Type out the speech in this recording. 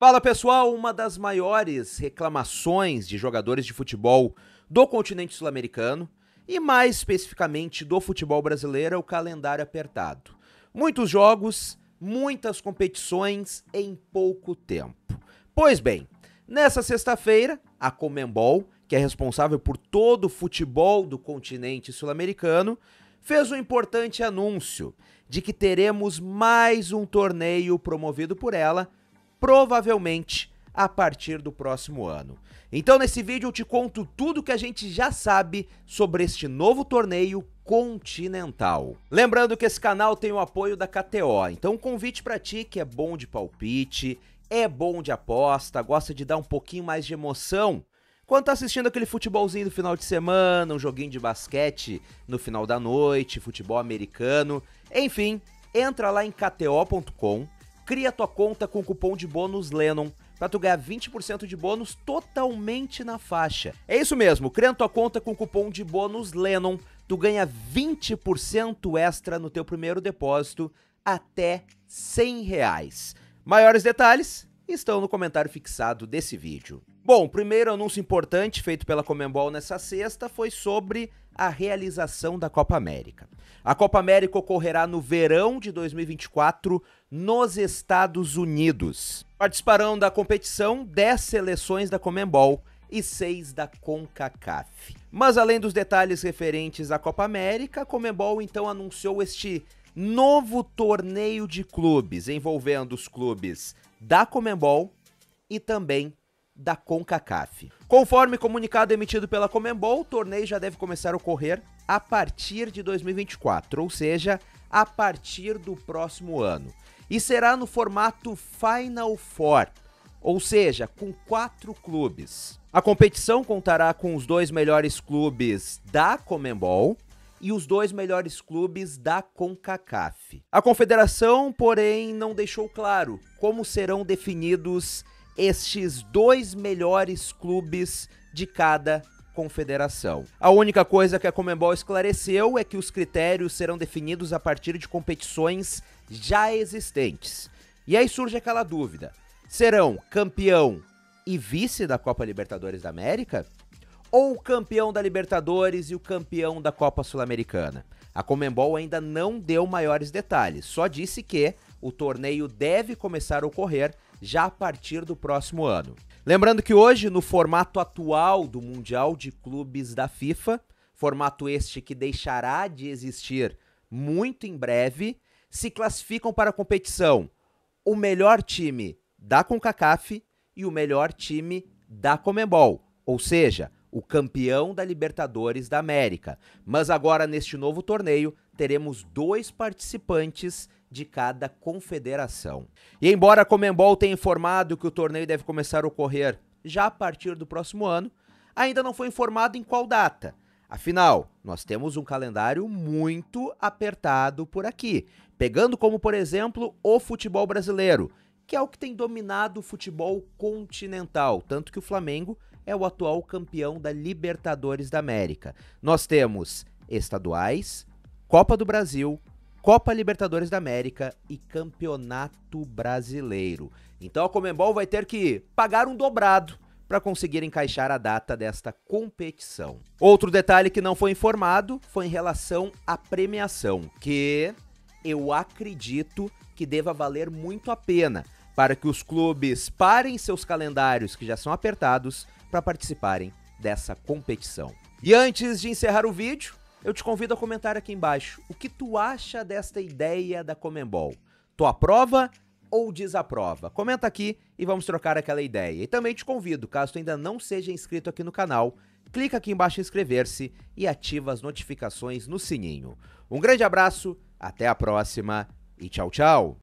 Fala pessoal, uma das maiores reclamações de jogadores de futebol do continente sul-americano e mais especificamente do futebol brasileiro é o calendário apertado. Muitos jogos, muitas competições em pouco tempo. Pois bem, nessa sexta-feira, a Comembol, que é responsável por todo o futebol do continente sul-americano, fez um importante anúncio de que teremos mais um torneio promovido por ela provavelmente a partir do próximo ano. Então nesse vídeo eu te conto tudo que a gente já sabe sobre este novo torneio continental. Lembrando que esse canal tem o apoio da KTO, então um convite para ti que é bom de palpite, é bom de aposta, gosta de dar um pouquinho mais de emoção quando tá assistindo aquele futebolzinho do final de semana, um joguinho de basquete no final da noite, futebol americano, enfim, entra lá em kto.com Cria tua conta com o cupom de bônus Lennon para tu ganhar 20% de bônus totalmente na faixa. É isso mesmo, cria tua conta com o cupom de bônus Lennon, tu ganha 20% extra no teu primeiro depósito até 100 reais. Maiores detalhes estão no comentário fixado desse vídeo. Bom, o primeiro anúncio importante feito pela Comembol nessa sexta foi sobre a realização da Copa América. A Copa América ocorrerá no verão de 2024 nos Estados Unidos. Participarão da competição 10 seleções da Comembol e 6 da CONCACAF. Mas além dos detalhes referentes à Copa América, a Comembol então anunciou este novo torneio de clubes envolvendo os clubes da Comembol e também da CONCACAF. Conforme comunicado emitido pela Comembol, o torneio já deve começar a ocorrer a partir de 2024, ou seja, a partir do próximo ano. E será no formato Final Four, ou seja, com quatro clubes. A competição contará com os dois melhores clubes da Comembol e os dois melhores clubes da CONCACAF. A confederação, porém, não deixou claro como serão definidos estes dois melhores clubes de cada confederação. A única coisa que a Comembol esclareceu é que os critérios serão definidos a partir de competições já existentes. E aí surge aquela dúvida: serão campeão e vice da Copa Libertadores da América? Ou o campeão da Libertadores e o campeão da Copa Sul-Americana? A Comembol ainda não deu maiores detalhes, só disse que o torneio deve começar a ocorrer já a partir do próximo ano. Lembrando que hoje, no formato atual do Mundial de Clubes da FIFA, formato este que deixará de existir muito em breve, se classificam para a competição o melhor time da CONCACAF e o melhor time da Comembol, ou seja, o campeão da Libertadores da América. Mas agora, neste novo torneio, teremos dois participantes de cada confederação. E embora a Comembol tenha informado que o torneio deve começar a ocorrer já a partir do próximo ano, ainda não foi informado em qual data. Afinal, nós temos um calendário muito apertado por aqui, pegando como, por exemplo, o futebol brasileiro, que é o que tem dominado o futebol continental, tanto que o Flamengo é o atual campeão da Libertadores da América. Nós temos estaduais, Copa do Brasil, Copa Libertadores da América e Campeonato Brasileiro. Então a Comembol vai ter que pagar um dobrado para conseguir encaixar a data desta competição. Outro detalhe que não foi informado foi em relação à premiação, que eu acredito que deva valer muito a pena para que os clubes parem seus calendários que já são apertados para participarem dessa competição. E antes de encerrar o vídeo, eu te convido a comentar aqui embaixo o que tu acha desta ideia da Comembol. Tu aprova ou desaprova? Comenta aqui e vamos trocar aquela ideia. E também te convido, caso tu ainda não seja inscrito aqui no canal, clica aqui embaixo em inscrever-se e ativa as notificações no sininho. Um grande abraço, até a próxima e tchau, tchau!